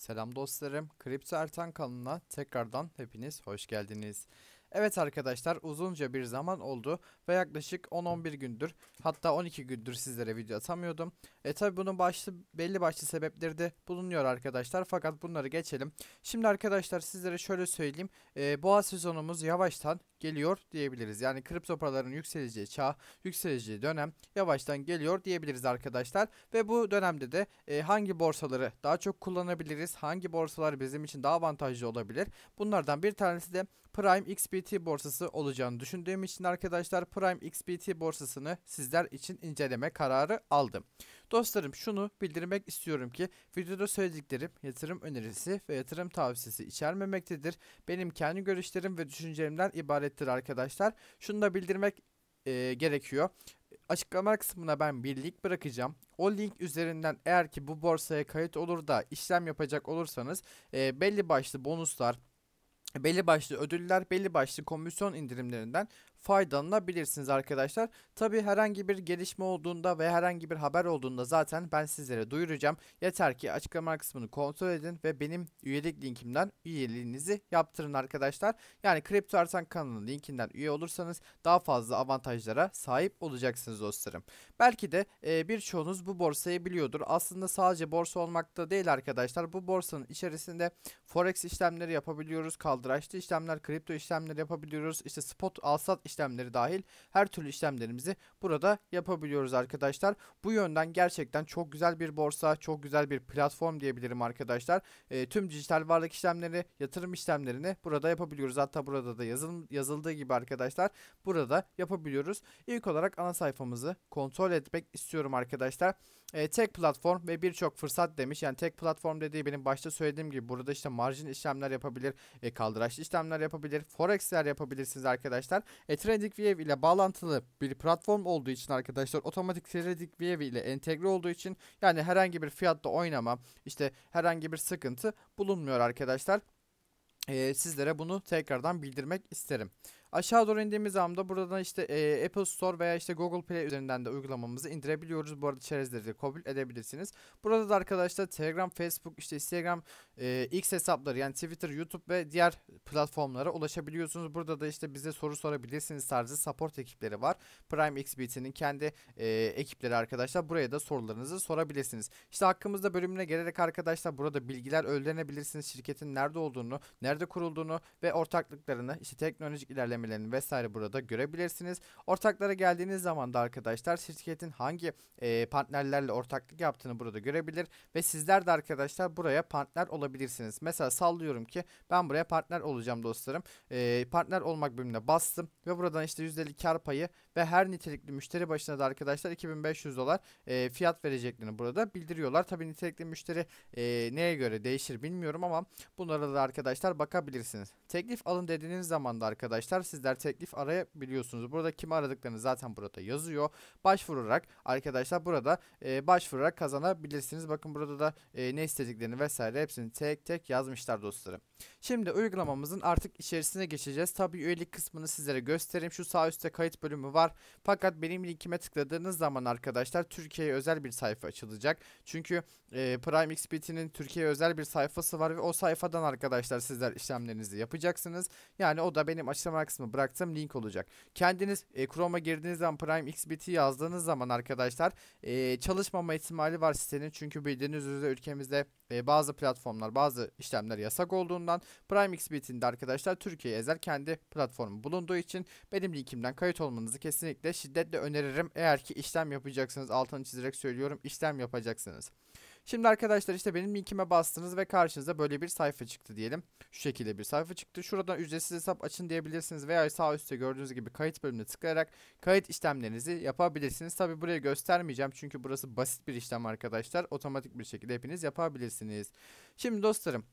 Selam dostlarım, Kripto Ertan kanalına tekrardan hepiniz hoş geldiniz. Evet arkadaşlar uzunca bir zaman oldu ve yaklaşık 10-11 gündür hatta 12 gündür sizlere video atamıyordum. E tabi bunun başlı, belli başlı sebepleri de bulunuyor arkadaşlar fakat bunları geçelim. Şimdi arkadaşlar sizlere şöyle söyleyeyim. E, boğa sezonumuz yavaştan geliyor diyebiliriz. Yani kripto paraların yükseleceği çağ, yükseleceği dönem yavaştan geliyor diyebiliriz arkadaşlar. Ve bu dönemde de e, hangi borsaları daha çok kullanabiliriz, hangi borsalar bizim için daha avantajlı olabilir. Bunlardan bir tanesi de Prime XBT borsası olacağını düşündüğüm için arkadaşlar Prime XBT borsasını sizler için inceleme kararı aldım. Dostlarım şunu bildirmek istiyorum ki videoda söylediklerim yatırım önerisi ve yatırım tavsiyesi içermemektedir. Benim kendi görüşlerim ve düşüncelerimden ibarettir arkadaşlar. Şunu da bildirmek e, gerekiyor. Açıklama kısmına ben bir link bırakacağım. O link üzerinden eğer ki bu borsaya kayıt olur da işlem yapacak olursanız e, belli başlı bonuslar, belli başlı ödüller, belli başlı komisyon indirimlerinden faydalanabilirsiniz arkadaşlar. Tabi herhangi bir gelişme olduğunda ve herhangi bir haber olduğunda zaten ben sizlere duyuracağım. Yeter ki açıklama kısmını kontrol edin ve benim üyelik linkimden üyeliğinizi yaptırın arkadaşlar. Yani Kripto artan kanalının linkinden üye olursanız daha fazla avantajlara sahip olacaksınız dostlarım. Belki de e, birçoğunuz bu borsayı biliyordur. Aslında sadece borsa olmakta değil arkadaşlar. Bu borsanın içerisinde forex işlemleri yapabiliyoruz. Kaldıraçlı işlemler, kripto işlemleri yapabiliyoruz. İşte spot alsat işlemleri dahil her türlü işlemlerimizi burada yapabiliyoruz arkadaşlar. Bu yönden gerçekten çok güzel bir borsa, çok güzel bir platform diyebilirim arkadaşlar. E, tüm dijital varlık işlemleri, yatırım işlemlerini burada yapabiliyoruz. Hatta burada da yazıl yazıldığı gibi arkadaşlar burada yapabiliyoruz. İlk olarak ana sayfamızı kontrol etmek istiyorum arkadaşlar. E, tek platform ve birçok fırsat demiş. Yani tek platform dediği benim başta söylediğim gibi burada işte marjin işlemler yapabilir, e, kaldıraçlı işlemler yapabilir, forexler yapabilirsiniz arkadaşlar. E, TradingView ile bağlantılı bir platform olduğu için arkadaşlar otomatik TradingView ile entegre olduğu için yani herhangi bir fiyatta oynama, işte herhangi bir sıkıntı bulunmuyor arkadaşlar. E, sizlere bunu tekrardan bildirmek isterim. Aşağı doğru indiğimiz anda buradan işte e, Apple Store veya işte Google Play üzerinden de uygulamamızı indirebiliyoruz. Bu arada çerezleri de kabul edebilirsiniz. Burada da arkadaşlar Telegram, Facebook, işte Instagram, e, X hesapları yani Twitter, YouTube ve diğer platformlara ulaşabiliyorsunuz. Burada da işte bize soru sorabilirsiniz tarzı support ekipleri var. Prime XBT'nin kendi e, ekipleri arkadaşlar. Buraya da sorularınızı sorabilirsiniz. İşte hakkımızda bölümüne gelerek arkadaşlar burada bilgiler öğrenebilirsiniz. Şirketin nerede olduğunu, nerede kurulduğunu ve ortaklıklarını işte teknolojik ilerleme ödemelerini vesaire burada görebilirsiniz. Ortaklara geldiğiniz zaman da arkadaşlar şirketin hangi e, partnerlerle ortaklık yaptığını burada görebilir ve sizler de arkadaşlar buraya partner olabilirsiniz. Mesela sallıyorum ki ben buraya partner olacağım dostlarım. E, partner olmak bölümüne bastım ve buradan işte %50 kar payı ve her nitelikli müşteri başına da arkadaşlar 2500 dolar e, fiyat vereceklerini burada bildiriyorlar. Tabii nitelikli müşteri e, neye göre değişir bilmiyorum ama bunlara da arkadaşlar bakabilirsiniz. Teklif alın dediğiniz zaman da arkadaşlar sizler teklif arayabiliyorsunuz. Burada kimi aradıklarını zaten burada yazıyor. Başvurarak arkadaşlar burada e, başvurarak kazanabilirsiniz. Bakın burada da e, ne istediklerini vesaire hepsini tek tek yazmışlar dostlarım. Şimdi uygulamamızın artık içerisine geçeceğiz. Tabi üyelik kısmını sizlere göstereyim. Şu sağ üstte kayıt bölümü var. Fakat benim linkime tıkladığınız zaman arkadaşlar Türkiye'ye özel bir sayfa açılacak. Çünkü e, Prime XBT'nin Türkiye'ye özel bir sayfası var ve o sayfadan arkadaşlar sizler işlemlerinizi yapacaksınız. Yani o da benim açıklama kısmı bıraktığım link olacak. Kendiniz e, Chrome'a girdiğiniz zaman Prime XBT yazdığınız zaman arkadaşlar e, çalışmama ihtimali var sitenin. Çünkü bildiğiniz üzere ülkemizde e, bazı platformlar bazı işlemler yasak olduğundan Prime de arkadaşlar Türkiye'ye özel kendi platformu bulunduğu için benim linkimden kayıt olmanızı kesinlikle şiddetle öneririm. Eğer ki işlem yapacaksınız altını çizerek söylüyorum işlem yapacaksınız. Şimdi arkadaşlar işte benim linkime bastınız ve karşınıza böyle bir sayfa çıktı diyelim. Şu şekilde bir sayfa çıktı. Şuradan ücretsiz hesap açın diyebilirsiniz veya sağ üstte gördüğünüz gibi kayıt bölümüne tıklayarak kayıt işlemlerinizi yapabilirsiniz. Tabi burayı göstermeyeceğim çünkü burası basit bir işlem arkadaşlar. Otomatik bir şekilde hepiniz yapabilirsiniz. Şimdi dostlarım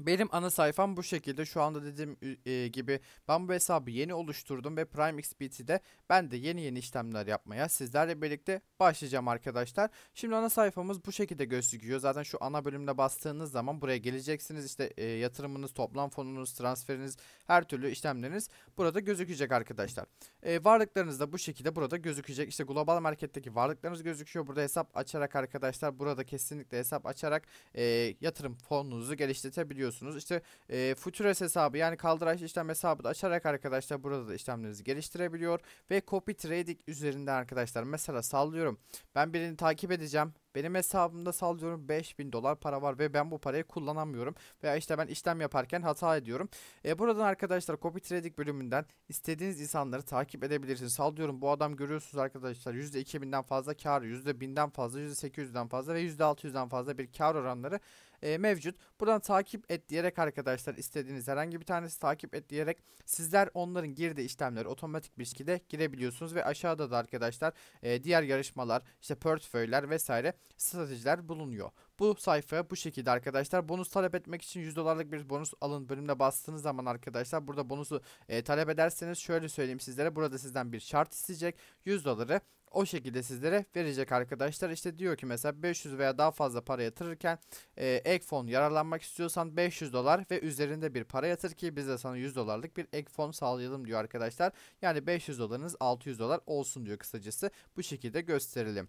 benim ana sayfam bu şekilde şu anda dediğim e, gibi ben bu hesabı yeni oluşturdum ve Prime XBT'de ben de yeni yeni işlemler yapmaya sizlerle birlikte başlayacağım arkadaşlar. Şimdi ana sayfamız bu şekilde gözüküyor. Zaten şu ana bölümde bastığınız zaman buraya geleceksiniz. İşte e, yatırımınız, toplam fonunuz, transferiniz, her türlü işlemleriniz burada gözükecek arkadaşlar. E, varlıklarınız da bu şekilde burada gözükecek. İşte global marketteki varlıklarınız gözüküyor. Burada hesap açarak arkadaşlar burada kesinlikle hesap açarak e, yatırım fonunuzu geliştirebiliyorsunuz açabiliyorsunuz. İşte e, futures hesabı yani kaldıraç işlem hesabı da açarak arkadaşlar burada da işlemlerinizi geliştirebiliyor. Ve copy trading üzerinde arkadaşlar mesela sallıyorum. Ben birini takip edeceğim. Benim hesabımda sallıyorum 5000 dolar para var ve ben bu parayı kullanamıyorum. Veya işte ben işlem yaparken hata ediyorum. E, buradan arkadaşlar copy trading bölümünden istediğiniz insanları takip edebilirsiniz. Sallıyorum bu adam görüyorsunuz arkadaşlar %2000'den fazla kar, %1000'den fazla, %800'den fazla ve %600'den fazla bir kar oranları e, mevcut. Buradan takip et diyerek arkadaşlar istediğiniz herhangi bir tanesi takip et diyerek sizler onların girdiği işlemleri otomatik bir şekilde girebiliyorsunuz ve aşağıda da arkadaşlar e, diğer yarışmalar işte portföyler vesaire stratejiler bulunuyor. Bu sayfa bu şekilde arkadaşlar. Bonus talep etmek için 100 dolarlık bir bonus alın bölümde bastığınız zaman arkadaşlar burada bonusu e, talep ederseniz şöyle söyleyeyim sizlere. Burada sizden bir şart isteyecek. 100 doları o şekilde sizlere verecek arkadaşlar. İşte diyor ki mesela 500 veya daha fazla para yatırırken e, ek fon yararlanmak istiyorsan 500 dolar ve üzerinde bir para yatır ki biz de sana 100 dolarlık bir ek fon sağlayalım diyor arkadaşlar. Yani 500 dolarınız 600 dolar olsun diyor kısacası. Bu şekilde gösterelim.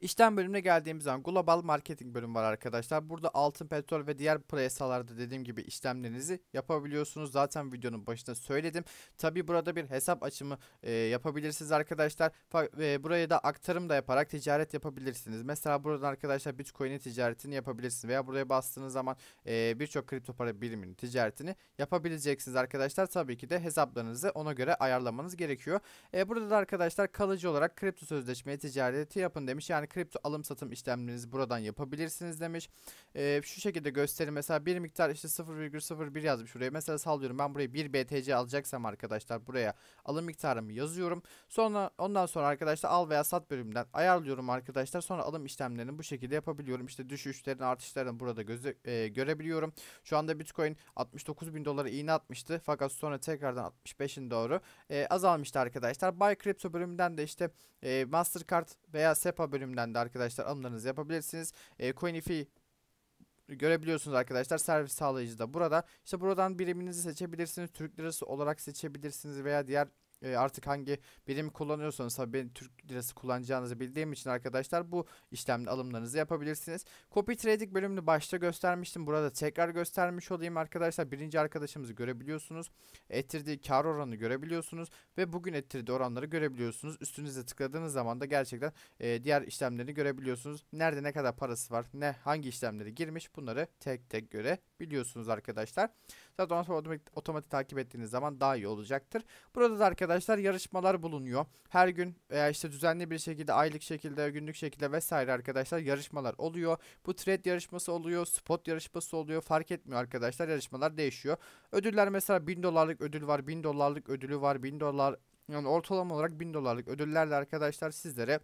İşten bölümüne geldiğimiz zaman global marketing bölüm var arkadaşlar. Burada altın, petrol ve diğer piyasalarda dediğim gibi işlemlerinizi yapabiliyorsunuz. Zaten videonun başında söyledim. Tabi burada bir hesap açımı e, yapabilirsiniz arkadaşlar. E, buraya da aktarım da yaparak ticaret yapabilirsiniz. Mesela buradan arkadaşlar Bitcoin'in ticaretini yapabilirsiniz. Veya buraya bastığınız zaman e, birçok kripto para biriminin ticaretini yapabileceksiniz arkadaşlar. Tabii ki de hesaplarınızı ona göre ayarlamanız gerekiyor. E, burada da arkadaşlar kalıcı olarak kripto sözleşmeye ticareti yapın demiş. Yani kripto alım satım işlemlerinizi buradan yapabilirsiniz demiş. E, şu şekilde gösterin mesela bir miktar işte 0,01 yazmış buraya. Mesela sallıyorum ben buraya 1 BTC alacaksam arkadaşlar buraya alım miktarımı yazıyorum. Sonra ondan sonra arkadaşlar al veya sat bölümünden ayarlıyorum arkadaşlar. Sonra alım işlemlerini bu şekilde yapabiliyorum. İşte düşüşlerin artışlarını burada gözü, e, görebiliyorum. Şu anda Bitcoin 69 bin dolara iğne atmıştı. Fakat sonra tekrardan 65'in doğru e, azalmıştı arkadaşlar. Buy Crypto bölümünden de işte e, Mastercard veya SEPA bölümünden Coin'den de arkadaşlar alımlarınızı yapabilirsiniz. E, CoinIFI görebiliyorsunuz arkadaşlar. Servis sağlayıcı da burada. İşte buradan biriminizi seçebilirsiniz. Türk lirası olarak seçebilirsiniz veya diğer e, artık hangi birim kullanıyorsanız tabii ben Türk lirası kullanacağınızı bildiğim için arkadaşlar bu işlemle alımlarınızı yapabilirsiniz. Copy Trading bölümünü başta göstermiştim. Burada tekrar göstermiş olayım arkadaşlar. Birinci arkadaşımızı görebiliyorsunuz. Ettirdiği kar oranını görebiliyorsunuz ve bugün ettirdiği oranları görebiliyorsunuz. Üstünüze tıkladığınız zaman da gerçekten e, diğer işlemlerini görebiliyorsunuz. Nerede ne kadar parası var, ne hangi işlemleri girmiş bunları tek tek görebiliyorsunuz arkadaşlar. Zaten sonra otomatik, otomatik takip ettiğiniz zaman daha iyi olacaktır. Burada da arkadaşlar yarışmalar bulunuyor. Her gün veya işte düzenli bir şekilde aylık şekilde günlük şekilde vesaire arkadaşlar yarışmalar oluyor. Bu trade yarışması oluyor. Spot yarışması oluyor. Fark etmiyor arkadaşlar. Yarışmalar değişiyor. Ödüller mesela 1000 dolarlık ödül var. 1000 dolarlık ödülü var. 1000 dolar yani ortalama olarak 1000 dolarlık ödüllerle arkadaşlar sizlere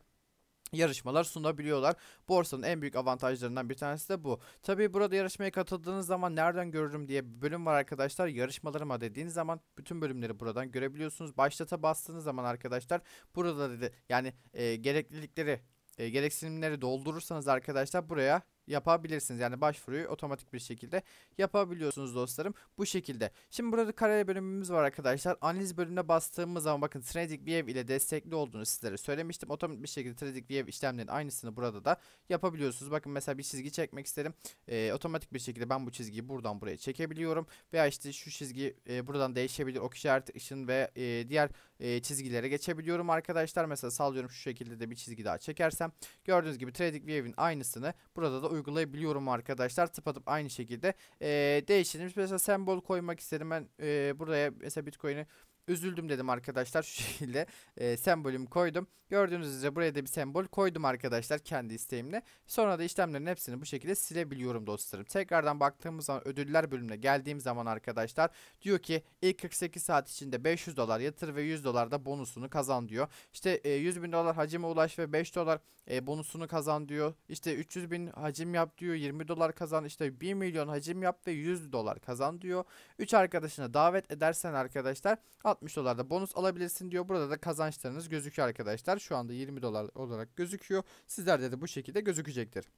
yarışmalar sunabiliyorlar. Borsanın en büyük avantajlarından bir tanesi de bu. Tabii burada yarışmaya katıldığınız zaman nereden görürüm diye bir bölüm var arkadaşlar. Yarışmalarıma dediğiniz zaman bütün bölümleri buradan görebiliyorsunuz. Başlata bastığınız zaman arkadaşlar burada dedi yani e, gereklilikleri e, gereksinimleri doldurursanız arkadaşlar buraya yapabilirsiniz. Yani başvuruyu otomatik bir şekilde yapabiliyorsunuz dostlarım. Bu şekilde. Şimdi burada kariyer bölümümüz var arkadaşlar. Analiz bölümüne bastığımız zaman bakın TradingView ile destekli olduğunu sizlere söylemiştim. Otomatik bir şekilde TradingView işlemlerin aynısını burada da yapabiliyorsunuz. Bakın mesela bir çizgi çekmek isterim. E, otomatik bir şekilde ben bu çizgiyi buradan buraya çekebiliyorum. Veya işte şu çizgi e, buradan değişebilir. Ok işareti, ışın ve e, diğer e, çizgilere geçebiliyorum arkadaşlar. Mesela sallıyorum şu şekilde de bir çizgi daha çekersem. Gördüğünüz gibi TradingView'in aynısını burada da uygulayabiliyorum arkadaşlar. Tıpatıp aynı şekilde e, değiştirdim. Mesela sembol koymak istedim. Ben e, buraya mesela Bitcoin'i üzüldüm dedim arkadaşlar şu şekilde e, sembolümü koydum. Gördüğünüz üzere buraya da bir sembol koydum arkadaşlar kendi isteğimle. Sonra da işlemlerin hepsini bu şekilde silebiliyorum dostlarım. Tekrardan baktığımız zaman ödüller bölümüne geldiğim zaman arkadaşlar diyor ki ilk 48 saat içinde 500 dolar yatır ve 100 dolar da bonusunu kazan diyor. İşte e, 100 bin dolar hacime ulaş ve 5 dolar e, bonusunu kazan diyor. İşte 300 bin hacim yap diyor 20 dolar kazan işte 1 milyon hacim yap ve 100 dolar kazan diyor. 3 arkadaşına davet edersen arkadaşlar 60 dolarda bonus alabilirsin diyor. Burada da kazançlarınız gözüküyor arkadaşlar. Şu anda 20 dolar olarak gözüküyor. Sizlerde de bu şekilde gözükecektir.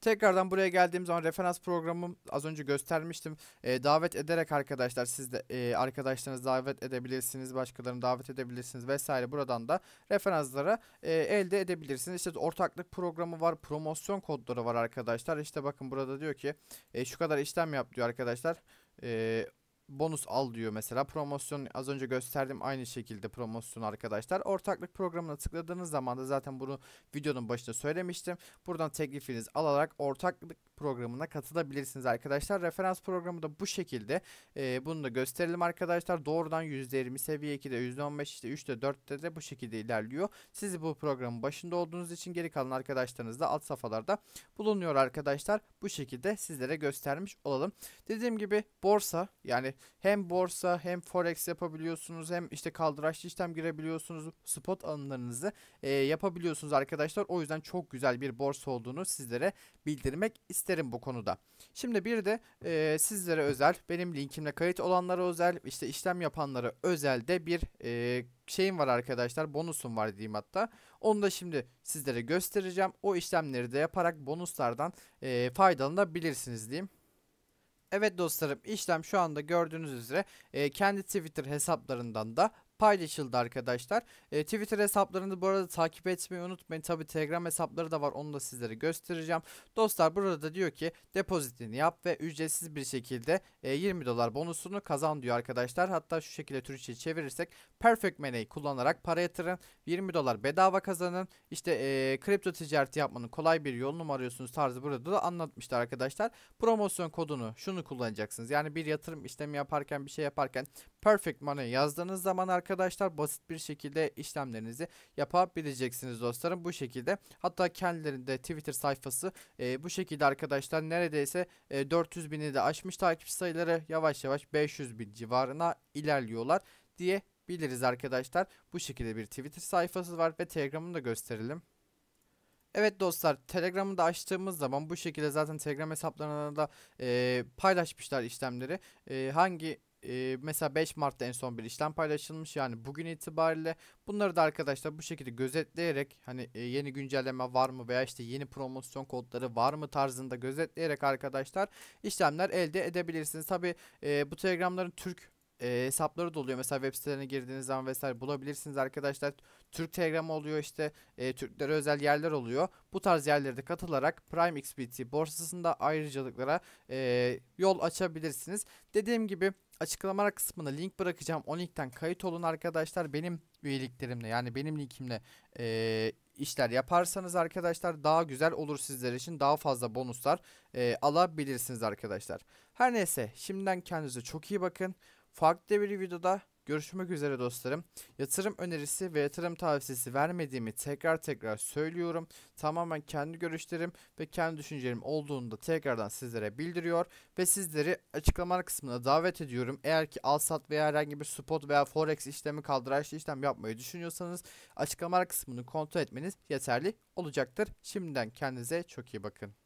Tekrardan buraya geldiğim zaman referans programım az önce göstermiştim. E, davet ederek arkadaşlar siz de e, arkadaşlarınızı davet edebilirsiniz. Başkalarını davet edebilirsiniz vesaire. Buradan da referanslara e, elde edebilirsiniz. İşte ortaklık programı var. Promosyon kodları var arkadaşlar. İşte bakın burada diyor ki e, şu kadar işlem yap diyor arkadaşlar. E, bonus al diyor mesela. Promosyon az önce gösterdim aynı şekilde promosyon arkadaşlar. Ortaklık programına tıkladığınız zaman da zaten bunu videonun başında söylemiştim. Buradan teklifiniz alarak ortaklık programına katılabilirsiniz arkadaşlar. Referans programı da bu şekilde. E, bunu da gösterelim arkadaşlar. Doğrudan %20, seviye 2'de %15, işte 3'te 4'te de bu şekilde ilerliyor. sizi bu programın başında olduğunuz için geri kalan arkadaşlarınız da alt safhalarda bulunuyor arkadaşlar. Bu şekilde sizlere göstermiş olalım. Dediğim gibi borsa yani hem borsa hem forex yapabiliyorsunuz hem işte kaldıraçlı işlem girebiliyorsunuz. Spot alımlarınızı e, yapabiliyorsunuz arkadaşlar. O yüzden çok güzel bir borsa olduğunu sizlere bildirmek istedim isterim bu konuda. Şimdi bir de e, sizlere özel, benim linkimle kayıt olanlara özel, işte işlem yapanlara özel de bir e, şeyim var arkadaşlar. Bonusum var diyeyim hatta. Onu da şimdi sizlere göstereceğim. O işlemleri de yaparak bonuslardan e, faydalanabilirsiniz diyeyim. Evet dostlarım işlem şu anda gördüğünüz üzere e, kendi Twitter hesaplarından da paylaşıldı arkadaşlar. E, Twitter hesaplarını bu arada takip etmeyi unutmayın. Tabi Telegram hesapları da var onu da sizlere göstereceğim. Dostlar burada da diyor ki depozitini yap ve ücretsiz bir şekilde e, 20 dolar bonusunu kazan diyor arkadaşlar. Hatta şu şekilde Türkçe çevirirsek Perfect Money kullanarak para yatırın 20 dolar bedava kazanın. İşte e, kripto ticareti yapmanın kolay bir yolunu mu arıyorsunuz tarzı burada da anlatmıştı arkadaşlar. Promosyon kodunu şunu kullanacaksınız. Yani bir yatırım işlemi yaparken bir şey yaparken Perfect Money yazdığınız zaman arkadaşlar arkadaşlar basit bir şekilde işlemlerinizi yapabileceksiniz dostlarım. Bu şekilde hatta kendilerinde Twitter sayfası e, bu şekilde arkadaşlar neredeyse e, 400 bini de aşmış takipçi sayıları yavaş yavaş 500 bin civarına ilerliyorlar diye biliriz arkadaşlar. Bu şekilde bir Twitter sayfası var ve Telegram'ını da gösterelim. Evet dostlar Telegram'ı da açtığımız zaman bu şekilde zaten Telegram hesaplarına da e, paylaşmışlar işlemleri. E, hangi e, mesela 5 Mart'ta en son bir işlem paylaşılmış. Yani bugün itibariyle bunları da arkadaşlar bu şekilde gözetleyerek hani e, yeni güncelleme var mı veya işte yeni promosyon kodları var mı tarzında gözetleyerek arkadaşlar işlemler elde edebilirsiniz. Tabi e, bu telegramların Türk e, hesapları da oluyor. Mesela web sitelerine girdiğiniz zaman vesaire bulabilirsiniz arkadaşlar. Türk Telegram oluyor işte e, Türklere özel yerler oluyor. Bu tarz yerlere katılarak Prime XBT borsasında ayrıcalıklara e, yol açabilirsiniz. Dediğim gibi açıklama kısmına link bırakacağım. O linkten kayıt olun arkadaşlar. Benim üyeliklerimle yani benim linkimle e, işler yaparsanız arkadaşlar daha güzel olur sizler için. Daha fazla bonuslar e, alabilirsiniz arkadaşlar. Her neyse şimdiden kendinize çok iyi bakın. Farklı bir videoda görüşmek üzere dostlarım. Yatırım önerisi ve yatırım tavsiyesi vermediğimi tekrar tekrar söylüyorum. Tamamen kendi görüşlerim ve kendi düşüncelerim olduğunu da tekrardan sizlere bildiriyor ve sizleri açıklamalar kısmına davet ediyorum. Eğer ki al sat veya herhangi bir spot veya forex işlemi kaldıraçlı işlem yapmayı düşünüyorsanız açıklamalar kısmını kontrol etmeniz yeterli olacaktır. Şimdiden kendinize çok iyi bakın.